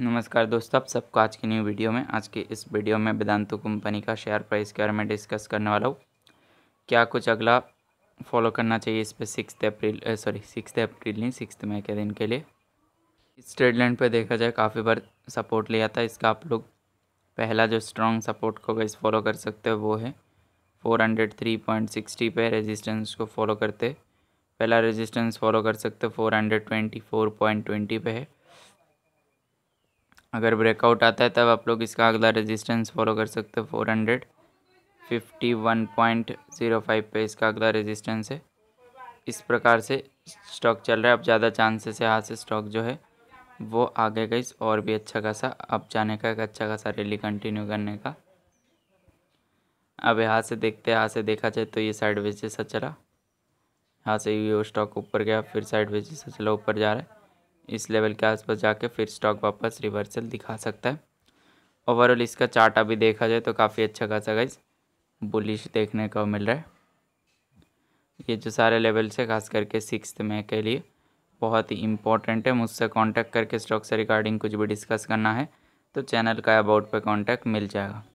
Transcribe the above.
नमस्कार दोस्तों आप सबको आज की न्यू वीडियो में आज के इस वीडियो में वेदांतु कंपनी का शेयर प्राइस के बारे में डिस्कस करने वाला हूँ क्या कुछ अगला फॉलो करना चाहिए इस पर six April sorry six April नहीं सिक्स मई के दिन के लिए इस ट्रेड लाइन पर देखा जाए काफ़ी बार सपोर्ट लिया था इसका आप लोग पहला जो स्ट्रॉन्ग सपोर्ट को इस फॉलो कर सकते हो वो है four hundred three point sixty पे रेजिस्टेंस को फॉलो करते पहला रेजिस्टेंस फॉलो कर सकते हो four hundred twenty four point twenty पे है अगर ब्रेकआउट आता है तब आप लोग इसका अगला रेजिस्टेंस फॉलो कर सकते हो four hundred fifty one point zero five पर इसका अगला रेजिस्टेंस है इस प्रकार से स्टॉक चल रहा है अब ज़्यादा चांसेस है हाथ से स्टॉक जो है वो आगे गई और भी अच्छा खासा अब जाने का एक अच्छा खासा रैली कंटिन्यू करने का अब यहाँ से देखते हैं यहाँ से देखा जाए तो ये साइड वेज जैसा चला यहाँ से ये स्टॉक ऊपर गया फिर साइड वेज जैसा चला ऊपर जा रहा है इस लेवल के आसपास जाके फिर स्टॉक वापस रिवर्सल दिखा सकता है ओवरऑल इसका चार्ट अभी देखा जाए तो काफ़ी अच्छा खासा गाइस बुलिश देखने को मिल रहा है ये जो सारे लेवल्स है खास करके सिक्स में के लिए बहुत ही इंपॉर्टेंट है मुझसे कांटेक्ट करके स्टॉक से रिगार्डिंग कुछ भी डिस्कस करना है तो चैनल का अबाउट पे कांटेक्ट मिल जाएगा